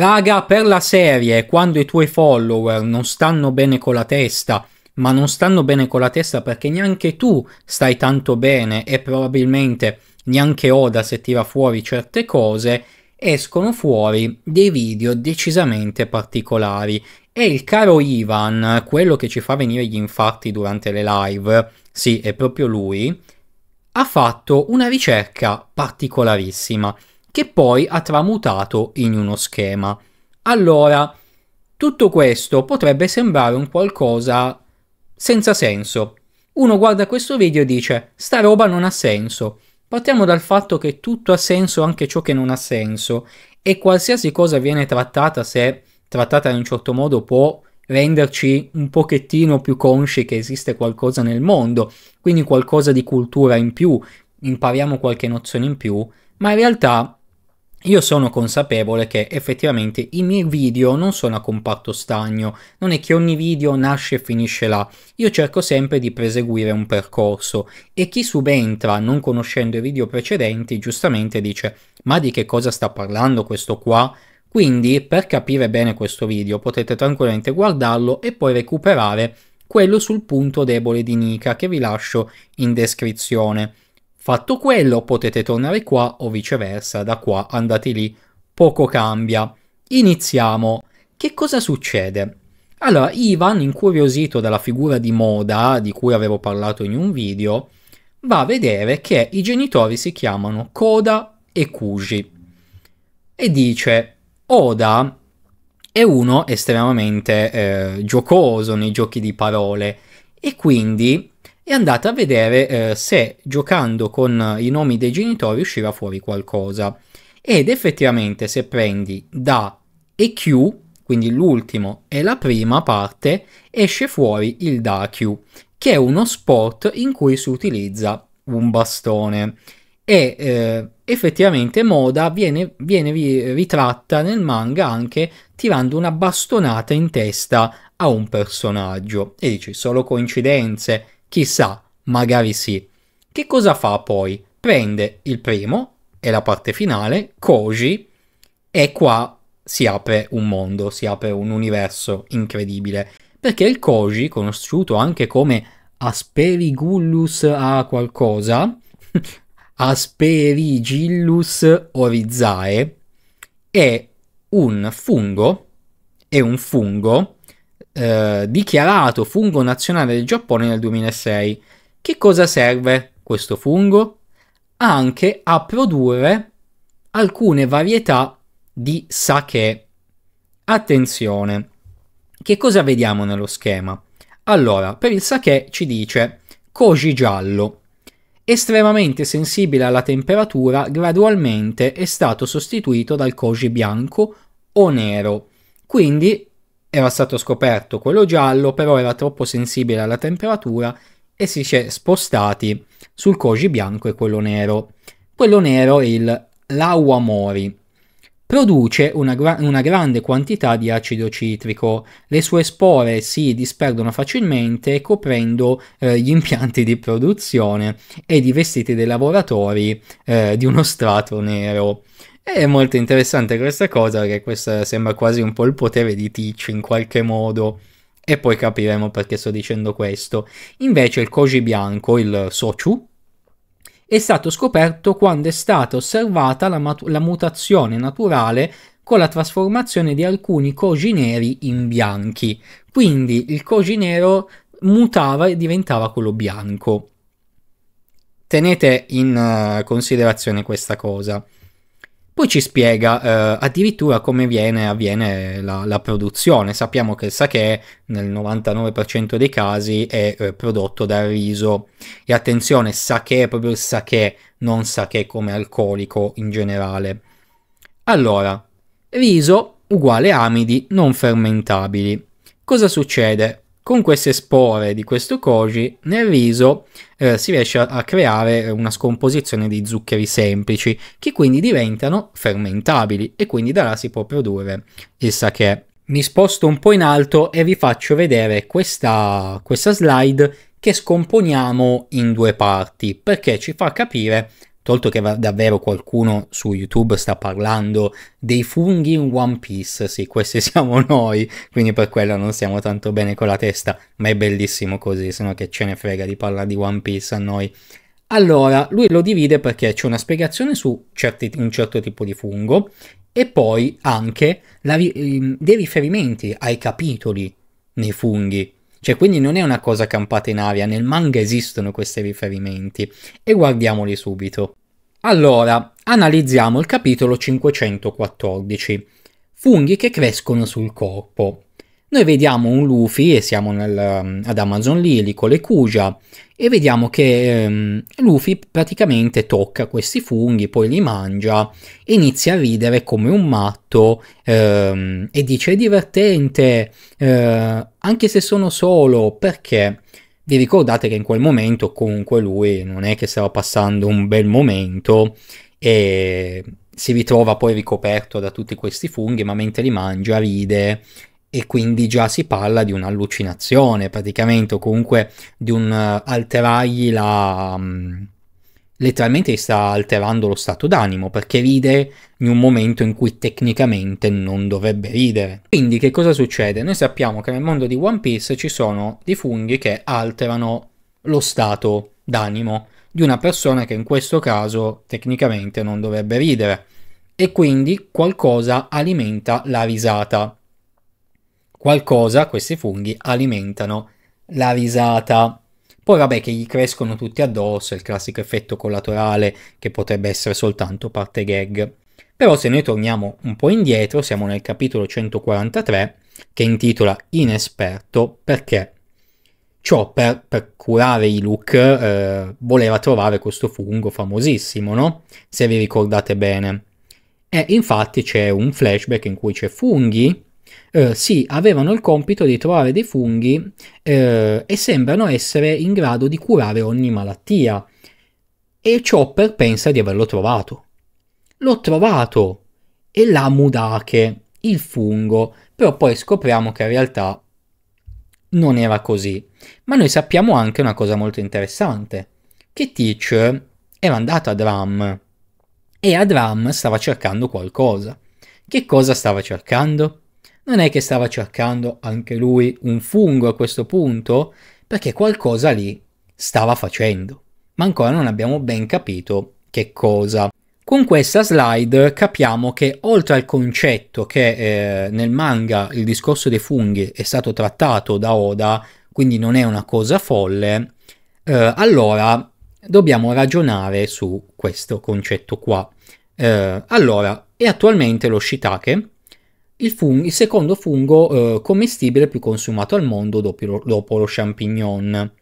Raga, per la serie, quando i tuoi follower non stanno bene con la testa, ma non stanno bene con la testa perché neanche tu stai tanto bene e probabilmente neanche Oda se tira fuori certe cose, escono fuori dei video decisamente particolari e il caro Ivan, quello che ci fa venire gli infarti durante le live, sì, è proprio lui, ha fatto una ricerca particolarissima che poi ha tramutato in uno schema. Allora, tutto questo potrebbe sembrare un qualcosa senza senso. Uno guarda questo video e dice, sta roba non ha senso. Partiamo dal fatto che tutto ha senso anche ciò che non ha senso e qualsiasi cosa viene trattata, se trattata in un certo modo, può renderci un pochettino più consci che esiste qualcosa nel mondo, quindi qualcosa di cultura in più, impariamo qualche nozione in più, ma in realtà io sono consapevole che effettivamente i miei video non sono a compatto stagno, non è che ogni video nasce e finisce là, io cerco sempre di proseguire un percorso e chi subentra non conoscendo i video precedenti giustamente dice ma di che cosa sta parlando questo qua? Quindi per capire bene questo video potete tranquillamente guardarlo e poi recuperare quello sul punto debole di Nika che vi lascio in descrizione. Fatto quello potete tornare qua o viceversa, da qua andate lì, poco cambia. Iniziamo. Che cosa succede? Allora, Ivan, incuriosito dalla figura di moda di cui avevo parlato in un video, va a vedere che i genitori si chiamano Koda e Kuji e dice Oda è uno estremamente eh, giocoso nei giochi di parole e quindi e andate a vedere eh, se giocando con i nomi dei genitori usciva fuori qualcosa. Ed effettivamente se prendi da e Q, quindi l'ultimo e la prima parte, esce fuori il DAQ, che è uno sport in cui si utilizza un bastone. E eh, effettivamente Moda viene, viene ritratta nel manga anche tirando una bastonata in testa a un personaggio. E dici, solo coincidenze, Chissà, magari sì. Che cosa fa poi? Prende il primo, e la parte finale, Koji, e qua si apre un mondo, si apre un universo incredibile. Perché il Koji, conosciuto anche come Asperigullus a qualcosa, Asperigillus orizae, è un fungo, è un fungo eh, dichiarato fungo nazionale del Giappone nel 2006. Che cosa serve questo fungo? Anche a produrre alcune varietà di sake. Attenzione, che cosa vediamo nello schema? Allora, per il sake ci dice koji giallo, estremamente sensibile alla temperatura, gradualmente è stato sostituito dal koji bianco o nero. Quindi era stato scoperto quello giallo, però era troppo sensibile alla temperatura e si è spostati sul koji bianco e quello nero. Quello nero è il Lawamori. Produce una, gra- una, grande quantità di acido citrico, le sue spore si disperdono facilmente coprendo eh, gli impianti di produzione ed i vestiti dei lavoratori eh, di uno strato nero. È molto interessante questa cosa, che questo sembra quasi un po' il potere di Teach in qualche modo, e poi capiremo perché sto dicendo questo. Invece il Koji bianco, il Sochu, è stato scoperto quando è stata osservata la, mat- la mutazione naturale con la trasformazione di alcuni Koji neri in bianchi. Quindi il Koji nero mutava e diventava quello bianco. Tenete in uh, considerazione questa cosa. Poi ci spiega eh, addirittura come viene, avviene la, la, produzione. Sappiamo che il sake nel 99% dei casi è eh, prodotto dal riso. E attenzione, sake è proprio il sake, non sake come alcolico in generale. Allora, riso uguale amidi non fermentabili. Cosa succede? Con queste spore di questo koji nel riso eh, si riesce a, a creare una scomposizione di zuccheri semplici che quindi diventano fermentabili e quindi da là si può produrre il sake. Mi sposto un po' in alto e vi faccio vedere questa, questa slide che scomponiamo in due parti perché ci fa capire tolto che davvero qualcuno su YouTube sta parlando dei funghi in One Piece, sì, questi siamo noi, quindi per quello non stiamo tanto bene con la testa, ma è bellissimo così, se no che ce ne frega di parlare di One Piece a noi. Allora, lui lo divide perché c'è una spiegazione su certi, un certo tipo di fungo e poi anche la, ehm, dei riferimenti ai capitoli nei funghi. Cioè, quindi non è una cosa campata in aria, nel manga esistono questi riferimenti e guardiamoli subito. Allora, analizziamo il capitolo 514. Funghi che crescono sul corpo. Noi vediamo un Luffy e siamo nel, ehm, ad Amazon Lily con le Kuja e vediamo che ehm, Luffy praticamente tocca questi funghi, poi li mangia, inizia a ridere come un matto ehm, e dice è divertente eh, anche se sono solo perché vi ricordate che in quel momento comunque lui non è che stava passando un bel momento e si ritrova poi ricoperto da tutti questi funghi, ma mentre li mangia ride e quindi già si parla di un'allucinazione praticamente o comunque di un eh, alterargli la... Mm, letteralmente gli sta alterando lo stato d'animo perché ride in un momento in cui tecnicamente non dovrebbe ridere. Quindi che cosa succede? Noi sappiamo che nel mondo di One Piece ci sono dei funghi che alterano lo stato d'animo di una persona che in questo caso tecnicamente non dovrebbe ridere e quindi qualcosa alimenta la risata. Qualcosa, questi funghi alimentano la risata. Poi vabbè che gli crescono tutti addosso, il classico effetto collaterale che potrebbe essere soltanto parte gag. Però se noi torniamo un po' indietro, siamo nel capitolo 143 che intitola Inesperto perché Chopper per curare i look eh, voleva trovare questo fungo famosissimo, no? Se vi ricordate bene. E infatti c'è un flashback in cui c'è funghi eh, sì, avevano il compito di trovare dei funghi eh, e sembrano essere in grado di curare ogni malattia. E Chopper pensa di averlo trovato. L'ho trovato! E la mudache, il fungo, però poi scopriamo che in realtà non era così. Ma noi sappiamo anche una cosa molto interessante, che Teach era andato a Drum e a Drum stava cercando qualcosa. Che cosa stava cercando? Non è che stava cercando anche lui un fungo a questo punto? Perché qualcosa lì stava facendo, ma ancora non abbiamo ben capito che cosa. Con questa slide capiamo che oltre al concetto che eh, nel manga il discorso dei funghi è stato trattato da Oda, quindi non è una cosa folle, eh, allora dobbiamo ragionare su questo concetto qua. Eh, allora, è attualmente lo shiitake, il, fung- il secondo fungo eh, commestibile più consumato al mondo dopo lo, dopo lo champignon.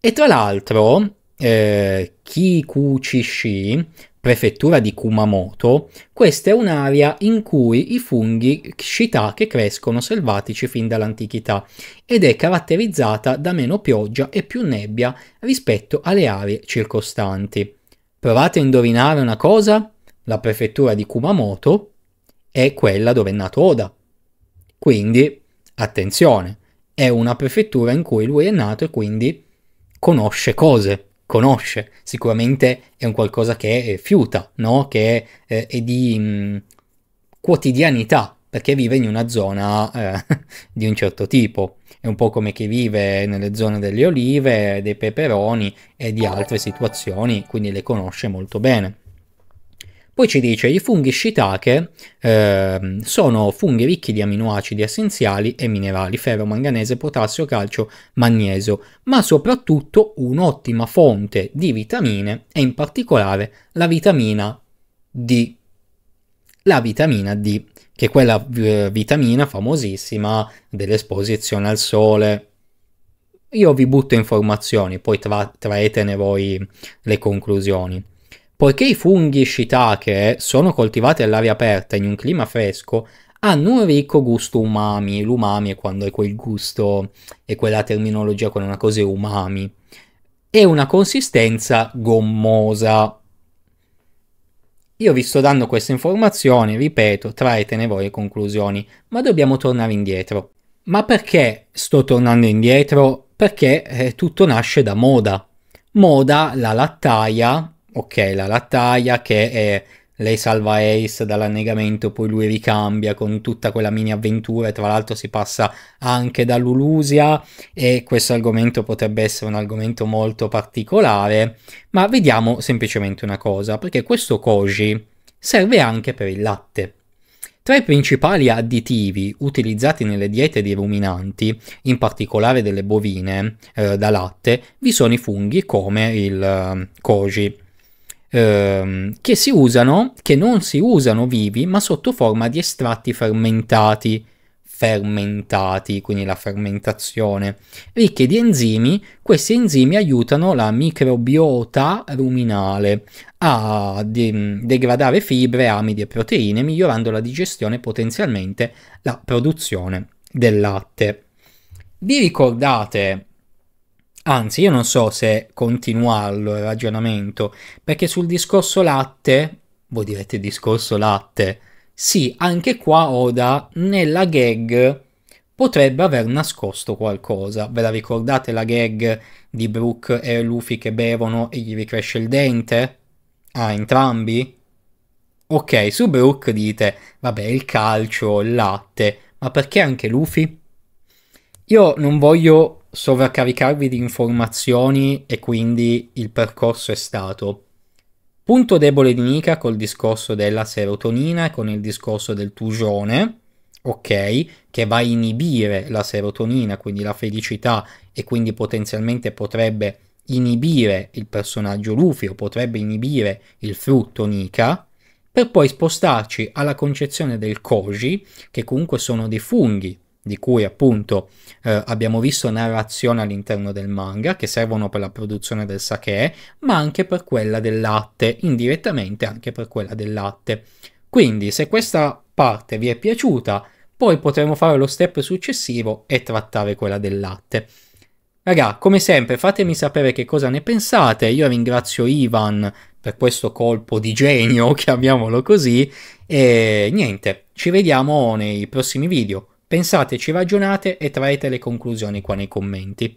E tra l'altro, eh, Kikuchishi, prefettura di Kumamoto, questa è un'area in cui i funghi shiitake crescono selvatici fin dall'antichità ed è caratterizzata da meno pioggia e più nebbia rispetto alle aree circostanti. Provate a indovinare una cosa? La prefettura di Kumamoto è quella dove è nato Oda. Quindi, attenzione, è una prefettura in cui lui è nato e quindi conosce cose, conosce. Sicuramente è un qualcosa che eh, fiuta, no? Che è, eh, è di mh, mm, quotidianità, perché vive in una zona eh, di un certo tipo. È un po' come chi vive nelle zone delle olive, dei peperoni e di altre situazioni, quindi le conosce molto bene. Poi ci dice i funghi shiitake eh, sono funghi ricchi di aminoacidi essenziali e minerali, ferro, manganese, potassio, calcio, magnesio, ma soprattutto un'ottima fonte di vitamine e in particolare la vitamina D. La vitamina D, che è quella eh, vitamina famosissima dell'esposizione al sole, io vi butto informazioni, poi tra, traetene voi le conclusioni. Poiché i funghi shiitake sono coltivati all'aria aperta in un clima fresco, hanno un ricco gusto umami. L'umami è quando è quel gusto, e quella terminologia quando una cosa è umami. E una consistenza gommosa. Io vi sto dando queste informazioni, ripeto, traetene voi le conclusioni, ma dobbiamo tornare indietro. Ma perché sto tornando indietro? Perché eh, tutto nasce da moda. Moda, la lattaia, ok, la lattaia che è lei salva Ace dall'annegamento, poi lui ricambia con tutta quella mini avventura e tra l'altro si passa anche da Lulusia e questo argomento potrebbe essere un argomento molto particolare, ma vediamo semplicemente una cosa, perché questo Koji serve anche per il latte. Tra i principali additivi utilizzati nelle diete di ruminanti, in particolare delle bovine eh, da latte, vi sono i funghi come il eh, koji ehm, che si usano, che non si usano vivi, ma sotto forma di estratti fermentati, fermentati, quindi la fermentazione. Ricche di enzimi, questi enzimi aiutano la microbiota ruminale a de- degradare fibre, amidi e proteine, migliorando la digestione e potenzialmente la produzione del latte. Vi ricordate Anzi, io non so se continuarlo il ragionamento, perché sul discorso latte, voi direte discorso latte, sì, anche qua Oda nella gag potrebbe aver nascosto qualcosa. Ve la ricordate la gag di Brooke e Luffy che bevono e gli ricresce il dente? Ah, entrambi? Ok, su Brooke dite, vabbè, il calcio, il latte, ma perché anche Luffy? Io non voglio sovraccaricarvi di informazioni e quindi il percorso è stato. Punto debole di Nika col discorso della serotonina e con il discorso del tugione, ok, che va a inibire la serotonina, quindi la felicità e quindi potenzialmente potrebbe inibire il personaggio Luffy o potrebbe inibire il frutto Nika, per poi spostarci alla concezione del Koji, che comunque sono dei funghi di cui appunto eh, abbiamo visto narrazione all'interno del manga, che servono per la produzione del sake, ma anche per quella del latte, indirettamente anche per quella del latte. Quindi se questa parte vi è piaciuta, poi potremo fare lo step successivo e trattare quella del latte. Raga, come sempre fatemi sapere che cosa ne pensate, io ringrazio Ivan per questo colpo di genio, chiamiamolo così, e niente, ci vediamo nei prossimi video. Pensateci, ragionate e traete le conclusioni qua nei commenti.